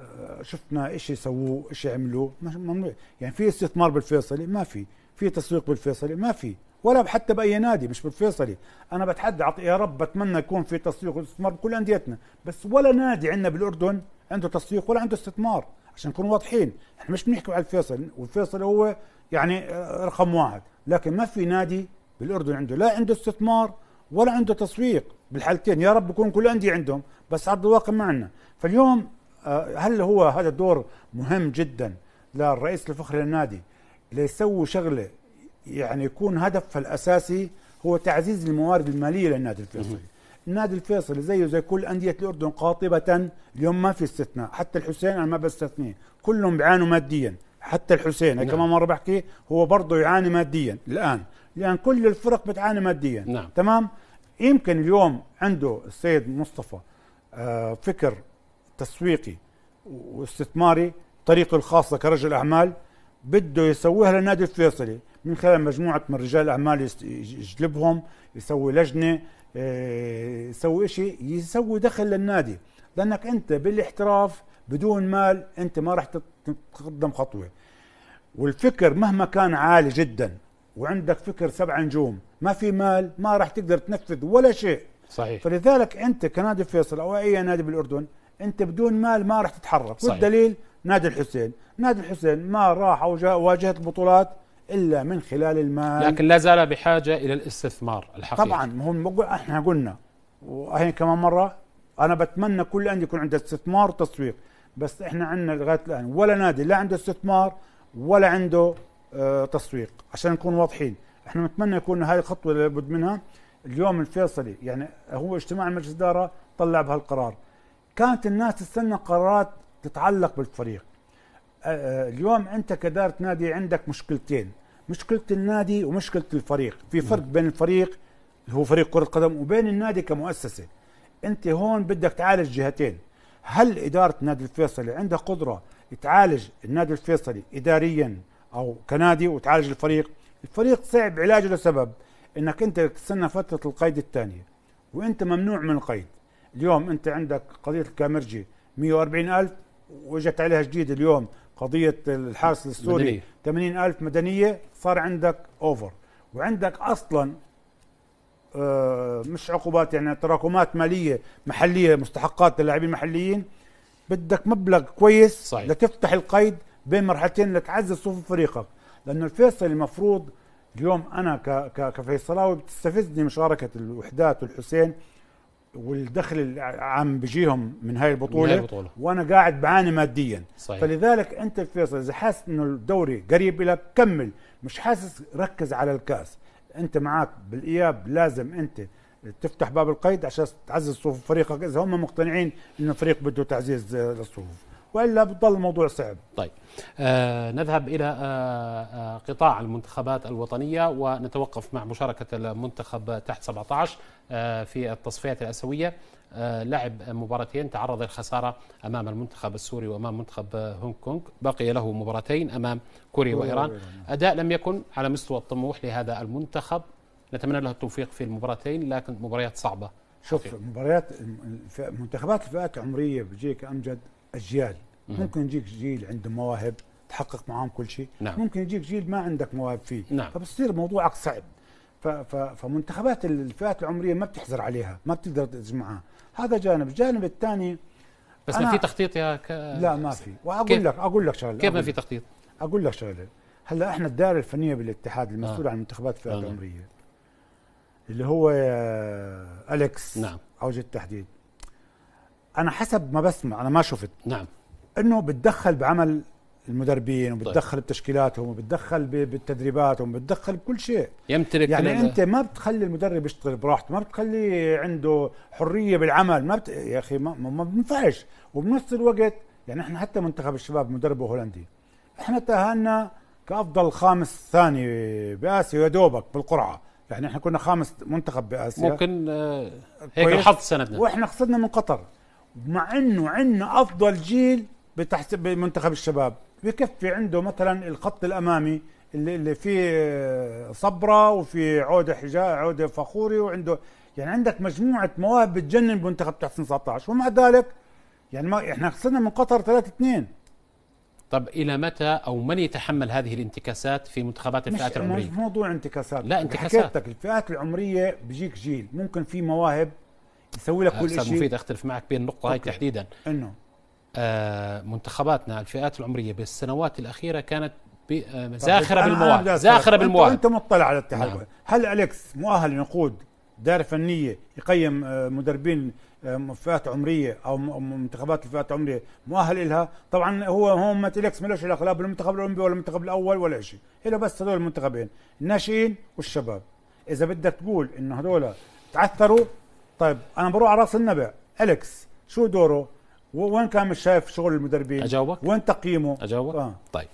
آه، شفنا شيء سووه شيء عملوه ممنوع يعني في استثمار بالفيصلي ما في في تسويق بالفيصلي ما في ولا حتى باي نادي مش بالفيصلي انا بتحدى يا رب بتمنى يكون في تسويق واستثمار بكل انديتنا بس ولا نادي عندنا بالاردن عنده تسويق ولا عنده استثمار عشان نكون واضحين احنا مش بنحكي على الفيصل والفيصل هو يعني آه، رقم واحد لكن ما في نادي بالاردن عنده لا عنده استثمار ولا عنده تسويق بالحالتين يا رب يكون كل الانديه عندهم بس ارض الواقع ما فاليوم آه، هل هو هذا الدور مهم جدا للرئيس الفخري للنادي ليسوي شغله يعني يكون هدفها الاساسي هو تعزيز الموارد الماليه للنادي الفيصلي النادي الفيصلي زيه زي كل انديه الاردن قاطبه اليوم ما في استثناء حتى الحسين انا ما بستثنيه كلهم بيعانوا ماديا حتى الحسين نعم. كمان مره بحكي هو برضه يعاني ماديا الان لان يعني كل الفرق بتعاني ماديا نعم. تمام يمكن اليوم عنده السيد مصطفى آه، فكر تسويقي واستثماري طريقه الخاصه كرجل اعمال بده يسويها للنادي الفيصلي من خلال مجموعه من رجال الاعمال يجلبهم يسوي لجنه آه، يسوي شيء يسوي دخل للنادي لانك انت بالاحتراف بدون مال انت ما راح تقدم خطوه والفكر مهما كان عالي جدا وعندك فكر سبع نجوم ما في مال ما راح تقدر تنفذ ولا شيء صحيح فلذلك انت كنادي فيصل او اي نادي بالاردن انت بدون مال ما راح تتحرك صحيح. والدليل نادي الحسين نادي الحسين ما راح واجهت البطولات الا من خلال المال لكن لا زال بحاجه الى الاستثمار الحقيقي طبعا ما هو احنا قلنا وهي كمان مره انا بتمنى كل انديه يكون عندها استثمار وتسويق بس احنا عندنا لغايه الان ولا نادي لا عنده استثمار ولا عنده اه تسويق عشان نكون واضحين احنا نتمنى يكون هذه الخطوه اللي لابد منها اليوم الفيصلي يعني هو اجتماع مجلس الاداره طلع بهالقرار كانت الناس تستنى قرارات تتعلق بالفريق اليوم انت كاداره نادي عندك مشكلتين مشكله النادي ومشكله الفريق في فرق بين الفريق اللي هو فريق كره قدم وبين النادي كمؤسسه انت هون بدك تعالج جهتين هل اداره نادي الفيصلي عندها قدره تعالج النادي الفيصلي اداريا او كنادي وتعالج الفريق الفريق صعب علاجه لسبب انك انت تستنى فتره القيد الثانيه وانت ممنوع من القيد اليوم انت عندك قضيه الكامرجي 140 الف واجت عليها جديد اليوم قضيه الحارس السوري مدنية. 80 الف مدنيه صار عندك اوفر وعندك اصلا آه، مش عقوبات يعني تراكمات ماليه محليه مستحقات للاعبين المحليين بدك مبلغ كويس صحيح. لتفتح القيد بين مرحلتين لتعزز صفوف فريقك لانه الفيصل المفروض اليوم انا كفيصلاوي بتستفزني مشاركه الوحدات والحسين والدخل العام بيجيهم من هاي البطوله, من هاي البطولة. وانا قاعد بعاني ماديا صحيح. فلذلك انت فيصل اذا حاسس انه الدوري قريب لك كمل مش حاسس ركز على الكاس انت معك بالاياب لازم انت تفتح باب القيد عشان تعزز صفوف فريقك اذا هم مقتنعين انه الفريق بده تعزيز للصفوف آه، والا بضل الموضوع صعب. طيب آه نذهب الى آه, آه، قطاع المنتخبات الوطنيه ونتوقف مع مشاركه المنتخب تحت 17 آه في التصفيات الاسيويه آه لعب مباراتين تعرض للخساره امام المنتخب السوري وامام منتخب هونغ كونغ بقي له مباراتين امام كوريا وايران اداء لم يكن على مستوى الطموح لهذا المنتخب نتمنى له التوفيق في المباراتين لكن مباريات صعبه شوف مباريات منتخبات الفئات العمريه بجيك امجد اجيال ممكن يجيك جيل عنده مواهب تحقق معاهم كل شيء نعم. ممكن يجيك جيل ما عندك مواهب فيه نعم. فبصير موضوعك صعب فمنتخبات الفئات العمريه ما بتحزر عليها ما بتقدر تجمعها هذا جانب الجانب الثاني بس ما في تخطيط يا ك... لا ما في واقول لك اقول لك شغله كيف ما في تخطيط اقول لك شغله هلا احنا الدائره الفنيه بالاتحاد آه. المسؤول آه. عن منتخبات الفئات آه. العمريه اللي هو اليكس نعم اوج التحديد انا حسب ما بسمع انا ما شفت نعم انه بتدخل بعمل المدربين وبتدخل طيب. بتشكيلاتهم وبتدخل بالتدريباتهم وبتدخل بكل شيء يمتلك يعني انت ما بتخلي المدرب يشتغل براحته ما بتخلي عنده حريه بالعمل ما بت... يا اخي ما, ما بينفعش وبنفس الوقت يعني احنا حتى منتخب الشباب مدربه هولندي احنا تاهلنا كافضل خامس ثاني باسيا يا دوبك بالقرعه يعني احنا كنا خامس منتخب باسيا ممكن آه، هيك الحظ سندنا واحنا خسرنا من قطر مع انه عندنا افضل جيل بتحت بمنتخب الشباب بكفي عنده مثلا الخط الامامي اللي, اللي فيه صبره وفي عوده حجاء عوده فخوري وعنده يعني عندك مجموعه مواهب بتجنن بمنتخب تحسين 19 ومع ذلك يعني ما احنا خسرنا من قطر 3 2 طب الى متى او من يتحمل هذه الانتكاسات في منتخبات الفئات العمريه؟ مش موضوع انتكاسات لا انتكاسات حكيتك الفئات العمريه بيجيك جيل ممكن في مواهب يسوي لك آه، كل شيء استاذ مفيد اختلف معك بين النقطه هاي تحديدا انه آه منتخباتنا الفئات العمريه بالسنوات الاخيره كانت آه، زاخره بالمواهب زاخره بالمواهب انت مطلع على الاتحاد نعم. هل اليكس مؤهل يقود دائره فنيه يقيم آه، مدربين فئات عمريه او منتخبات الفئات العمريه مؤهل لها طبعا هو هم اليكس ما له علاقه لا بالمنتخب الاولمبي ولا المنتخب الاول ولا شيء له بس هذول المنتخبين الناشئين والشباب اذا بدك تقول انه هذول تعثروا طيب انا بروح على راس النبع اليكس شو دوره؟ وين كان مش شايف شغل المدربين؟ اجاوبك وين تقييمه؟ اجاوبك آه. طيب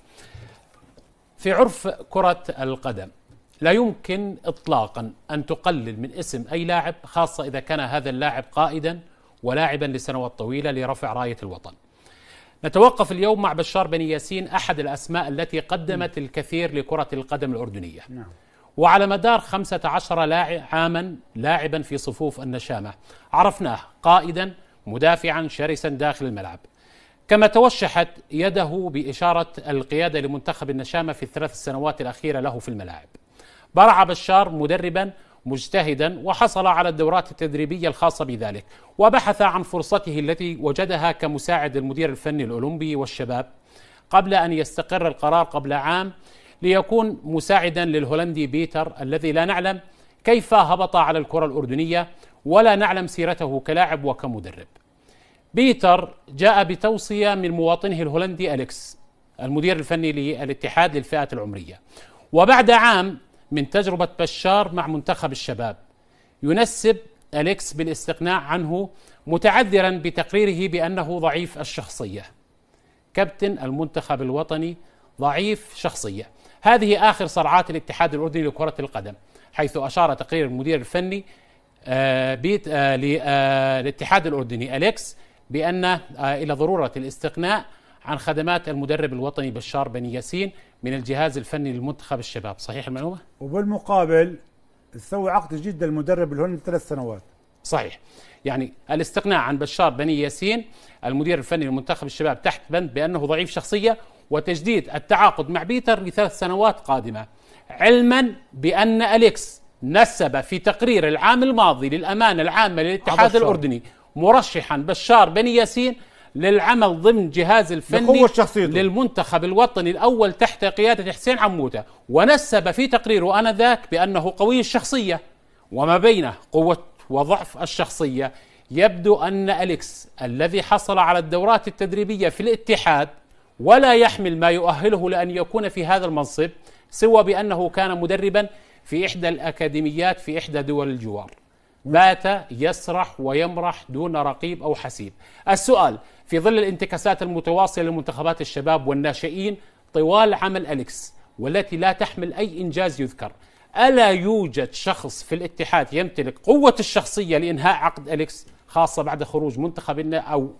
في عرف كرة القدم لا يمكن اطلاقا ان تقلل من اسم اي لاعب خاصه اذا كان هذا اللاعب قائدا ولاعبا لسنوات طويله لرفع رايه الوطن. نتوقف اليوم مع بشار بن ياسين احد الاسماء التي قدمت الكثير لكره القدم الاردنيه. نعم. وعلى مدار 15 عاما لاعبا في صفوف النشامة عرفناه قائدا مدافعا شرسا داخل الملعب كما توشحت يده بإشارة القيادة لمنتخب النشامة في الثلاث السنوات الأخيرة له في الملاعب برع بشار مدربا مجتهدا وحصل على الدورات التدريبية الخاصة بذلك وبحث عن فرصته التي وجدها كمساعد المدير الفني الأولمبي والشباب قبل أن يستقر القرار قبل عام ليكون مساعدا للهولندي بيتر الذي لا نعلم كيف هبط على الكرة الأردنية ولا نعلم سيرته كلاعب وكمدرب بيتر جاء بتوصية من مواطنه الهولندي أليكس المدير الفني للاتحاد للفئات العمرية وبعد عام من تجربة بشار مع منتخب الشباب ينسب أليكس بالاستقناع عنه متعذرا بتقريره بأنه ضعيف الشخصية كابتن المنتخب الوطني ضعيف شخصية هذه آخر صرعات الاتحاد الأردني لكرة القدم حيث أشار تقرير المدير الفني آه، بيت آه، آه، للاتحاد الأردني أليكس بأن إلى ضرورة الاستغناء عن خدمات المدرب الوطني بشار بن ياسين من الجهاز الفني للمنتخب الشباب صحيح المعلومة؟ وبالمقابل سوى عقد جديد للمدرب الهولندي ثلاث سنوات صحيح يعني الاستغناء عن بشار بني ياسين المدير الفني لمنتخب الشباب تحت بند بأنه ضعيف شخصية وتجديد التعاقد مع بيتر لثلاث سنوات قادمة علما بأن أليكس نسب في تقرير العام الماضي للأمانة العامة للاتحاد الأردني مرشحا بشار بن ياسين للعمل ضمن جهاز الفني للمنتخب الوطني الأول تحت قيادة حسين عموتة ونسب في تقريره آنذاك بأنه قوي الشخصية وما بين قوة وضعف الشخصية يبدو أن أليكس الذي حصل على الدورات التدريبية في الاتحاد ولا يحمل ما يؤهله لأن يكون في هذا المنصب سوى بأنه كان مدربا في إحدى الأكاديميات في إحدى دول الجوار بات يسرح ويمرح دون رقيب أو حسيب السؤال في ظل الانتكاسات المتواصلة لمنتخبات الشباب والناشئين طوال عمل أليكس والتي لا تحمل أي إنجاز يذكر ألا يوجد شخص في الاتحاد يمتلك قوة الشخصية لإنهاء عقد أليكس خاصة بعد خروج منتخب أو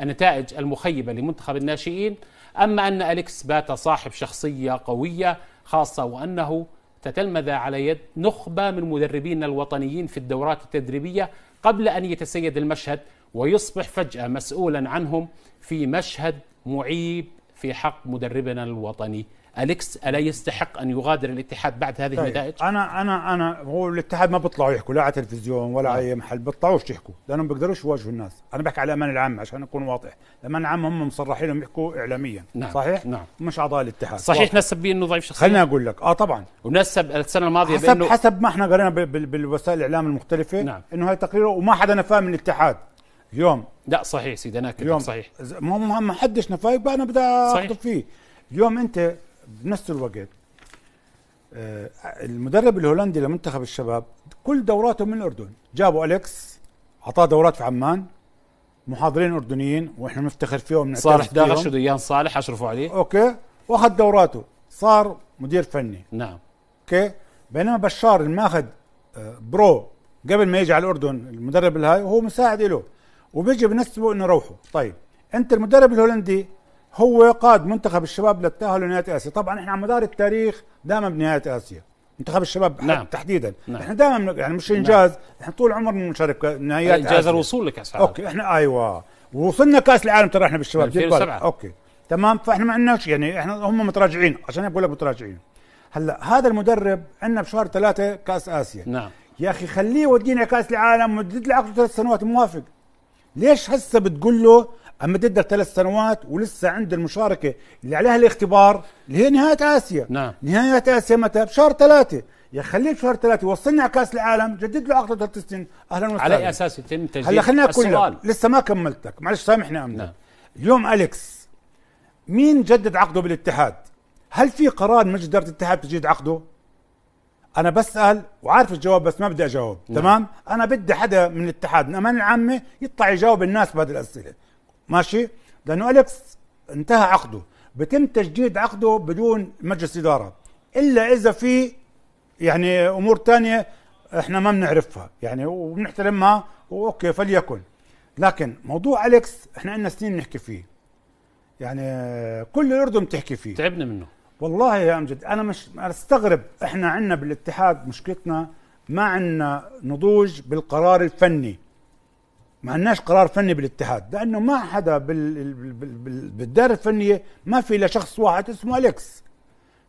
النتائج المخيبة لمنتخب الناشئين أما أن أليكس بات صاحب شخصية قوية خاصة وأنه تتلمذ على يد نخبة من مدربين الوطنيين في الدورات التدريبية قبل أن يتسيد المشهد ويصبح فجأة مسؤولا عنهم في مشهد معيب في حق مدربنا الوطني اليكس الا يستحق ان يغادر الاتحاد بعد هذه طيب. النتائج؟ انا انا انا هو الاتحاد ما بيطلعوا يحكوا لا على تلفزيون ولا على نعم. اي محل بيطلعوش يحكوا لانهم بيقدروش يواجهوا الناس، انا بحكي على الامان العام عشان اكون واضح، الامان العام هم مصرحين لهم يحكوا اعلاميا نعم. صحيح؟ نعم مش اعضاء الاتحاد صحيح ناس سبين بيه انه ضعيف شخصيا خليني اقول لك اه طبعا ونسب السنه الماضيه حسب بانه حسب ما احنا قرينا بالوسائل الاعلام المختلفه نعم. انه هاي تقريره وما حدا نفاه من الاتحاد اليوم لا صحيح سيدي انا كنت صحيح ما حدش نفايق بقى انا بدي اخطب فيه اليوم انت بنفس الوقت آه، المدرب الهولندي لمنتخب الشباب كل دوراته من الاردن جابوا اليكس اعطاه دورات في عمان محاضرين اردنيين واحنا بنفتخر فيهم صالح داغش وديان صالح اشرفوا عليه اوكي واخذ دوراته صار مدير فني نعم اوكي بينما بشار الماخذ آه، برو قبل ما يجي على الاردن المدرب الهاي وهو مساعد له وبيجي بنسبه انه روحه طيب انت المدرب الهولندي هو قاد منتخب الشباب للتأهل لنهائي آسيا طبعا احنا على مدار التاريخ دائما بنهاية آسيا منتخب الشباب نعم. تحديدا نعم. احنا دائما يعني مش نعم. انجاز نعم. احنا طول عمرنا بنشارك نهائيات انجاز الوصول لكاس العالم اوكي احنا ايوه وصلنا كاس العالم ترى احنا بالشباب 2007 اوكي تمام فاحنا ما عندناش يعني احنا هم متراجعين عشان بقول لك متراجعين هلا هذا المدرب عندنا بشهر ثلاثة كاس اسيا نعم يا اخي خليه يودينا كاس العالم مدد له عقده ثلاث سنوات موافق ليش هسه بتقول له اما تقدر ثلاث سنوات ولسه عند المشاركه اللي عليها الاختبار اللي هي نهايه اسيا نعم نهايه اسيا متى؟ بشهر ثلاثه يا خليه بشهر ثلاثه يوصلنا على كاس العالم جدد له عقده ثلاث سنين اهلا وسهلا على اي اساس يتم تجديد هلا خلينا لك لسه ما كملتك معلش سامحني امنا نعم. اليوم اليكس مين جدد عقده بالاتحاد؟ هل في قرار مجلس اداره الاتحاد تجديد عقده؟ انا بسال وعارف الجواب بس ما بدي اجاوب نعم. تمام؟ انا بدي حدا من الاتحاد من الامانه العامه يطلع يجاوب الناس بهذه الاسئله ماشي لانه اليكس انتهى عقده بتم تجديد عقده بدون مجلس اداره الا اذا في يعني امور ثانيه احنا ما بنعرفها يعني وبنحترمها واوكي فليكن لكن موضوع اليكس احنا عندنا سنين بنحكي فيه يعني كل الاردن بتحكي فيه تعبنا منه والله يا امجد انا مش استغرب احنا عندنا بالاتحاد مشكلتنا ما عندنا نضوج بالقرار الفني ما عندناش قرار فني بالاتحاد لانه ما حدا بال... بال... بال... بالدار الفنيه ما في الا شخص واحد اسمه اليكس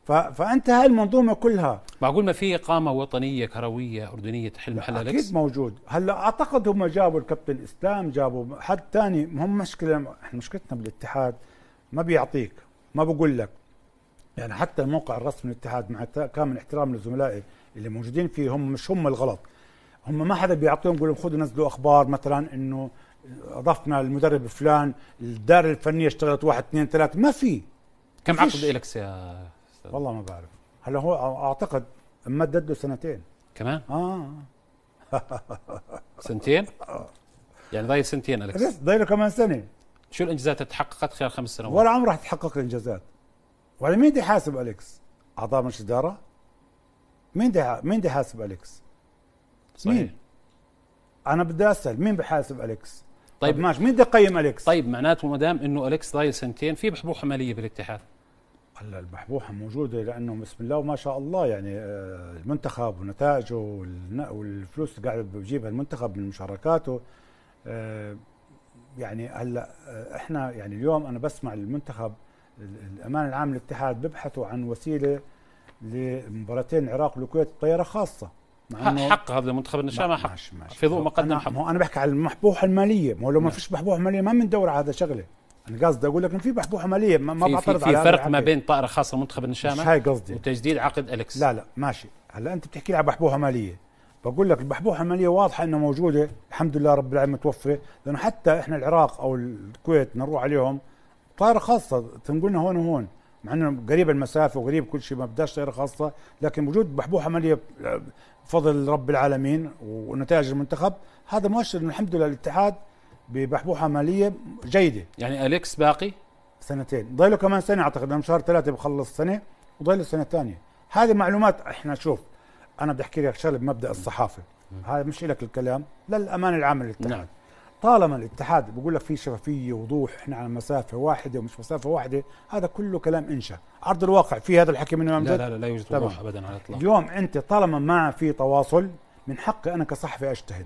ف... فانت هاي المنظومه كلها معقول ما في اقامه وطنيه كرويه اردنيه تحل محل اليكس؟ اكيد موجود هلا اعتقد هم جابوا الكابتن اسلام جابوا حد ثاني هم مشكله مشكلتنا بالاتحاد ما بيعطيك ما بقول لك يعني حتى الموقع الرسمي للاتحاد مع كامل احترام لزملائي اللي موجودين فيه هم مش هم الغلط هم ما حدا بيعطيهم يقول لهم خذوا نزلوا اخبار مثلا انه اضفنا المدرب فلان الدار الفنيه اشتغلت واحد اثنين ثلاثه ما في كم عقد الكس يا استاذ والله ما بعرف هلا هو اعتقد مدد له سنتين كمان؟ اه سنتين؟ يعني ضايل سنتين الكس ضايل كمان سنه شو الانجازات اللي تحققت خلال خمس سنوات؟ ولا عمره تتحقق الانجازات ولا مين بده يحاسب الكس؟ اعضاء مجلس اداره؟ مين بده مين بده حاسب اليكس؟ مين؟ انا بدي اسال مين بحاسب اليكس؟ طيب, ماشي مين بده يقيم اليكس؟ طيب معناته ما دام انه اليكس ضايل سنتين في بحبوحه ماليه بالاتحاد هلا البحبوحه موجوده لانه بسم الله وما شاء الله يعني آه، المنتخب ونتائجه والفلوس اللي قاعد بجيبها المنتخب من مشاركاته آه، يعني هلا آه، احنا يعني اليوم انا بسمع المنتخب الامان العام للاتحاد بيبحثوا عن وسيله لمباراتين العراق والكويت بطياره خاصه حق هذا المنتخب النشامى حق ماشي ماشي. في ضوء ما قدم حق ما انا بحكي على المحبوحه الماليه ما هو لو ما نعم. فيش محبوحه ماليه ما بندور على هذا شغله انا قصدي اقول لك انه في محبوحة ماليه ما, ما بعترض على في فرق ما بين طائره خاصه لمنتخب النشامه هاي قصدي وتجديد عقد اليكس لا لا ماشي هلا انت بتحكي لي على بحبوحه ماليه بقول لك البحبوحه الماليه واضحه انه موجوده الحمد لله رب العالمين متوفره لانه حتى احنا العراق او الكويت نروح عليهم طائره خاصه تنقلنا هون وهون مع انه قريب المسافه وقريب كل شيء ما بداش طائره خاصه لكن وجود بحبوحه ماليه بفضل رب العالمين ونتائج المنتخب هذا مؤشر انه الحمد لله الاتحاد ببحبوحه ماليه جيده يعني اليكس باقي سنتين ضايله كمان سنه اعتقد انا شهر ثلاثه بخلص السنه وضايله سنه ثانيه هذه معلومات احنا شوف انا بدي احكي لك شغله بمبدا الصحافه هذا مش لك الكلام للامانه العامه للاتحاد نعم. طالما الاتحاد بيقول لك في شفافيه ووضوح احنا على مسافه واحده ومش مسافه واحده هذا كله كلام انشا عرض الواقع في هذا الحكي من الامام لا, لا لا لا يوجد وضوح ابدا على الاطلاق اليوم انت طالما ما في تواصل من حقي انا كصحفي اجتهد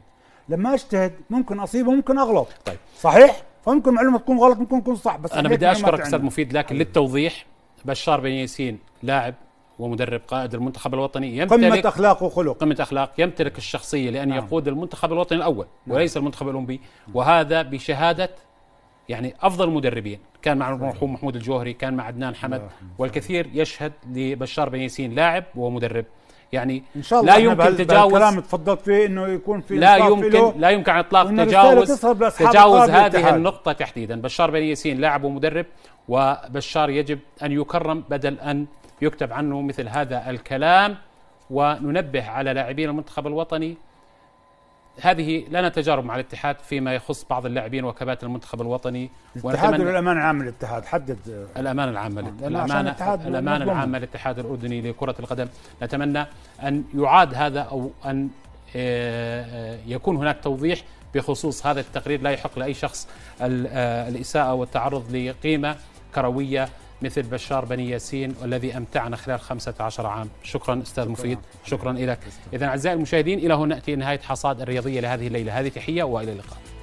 لما اجتهد ممكن اصيب وممكن اغلط طيب صحيح فممكن معلومه تكون غلط ممكن تكون صح بس انا بدي اشكرك استاذ مفيد لكن للتوضيح بشار بن ياسين لاعب ومدرب قائد المنتخب الوطني يمتلك قمة أخلاق وخلق قمة أخلاق يمتلك الشخصية لأن نعم. يقود المنتخب الوطني الأول نعم. وليس المنتخب الأولمبي وهذا بشهادة يعني أفضل مدربين كان مع المرحوم محمود الجوهري كان مع عدنان حمد نعم. والكثير يشهد لبشار بن ياسين لاعب ومدرب يعني ان شاء الله لا يمكن تجاوز الكلام تفضلت فيه انه يكون في لا يمكن لا يمكن على الاطلاق تجاوز تجاوز هذه النقطه تحديدا بشار بن ياسين لاعب ومدرب وبشار يجب ان يكرم بدل ان يكتب عنه مثل هذا الكلام وننبه على لاعبين المنتخب الوطني هذه لنا تجارب مع الاتحاد فيما يخص بعض اللاعبين وكباتن المنتخب الوطني الاتحاد ولا الامانه العامه للاتحاد حدد الامانه العامه الامانه الامان العامه للاتحاد الاردني لكره القدم نتمنى ان يعاد هذا او ان آه، آه، يكون هناك توضيح بخصوص هذا التقرير لا يحق لاي شخص آه، الاساءه والتعرض لقيمه كرويه مثل بشار بني ياسين والذي أمتعنا خلال 15 عام شكرا أستاذ مفيد شكرا لك إذا أعزائي المشاهدين إلى هنا نأتي نهاية حصاد الرياضية لهذه الليلة هذه تحية وإلى اللقاء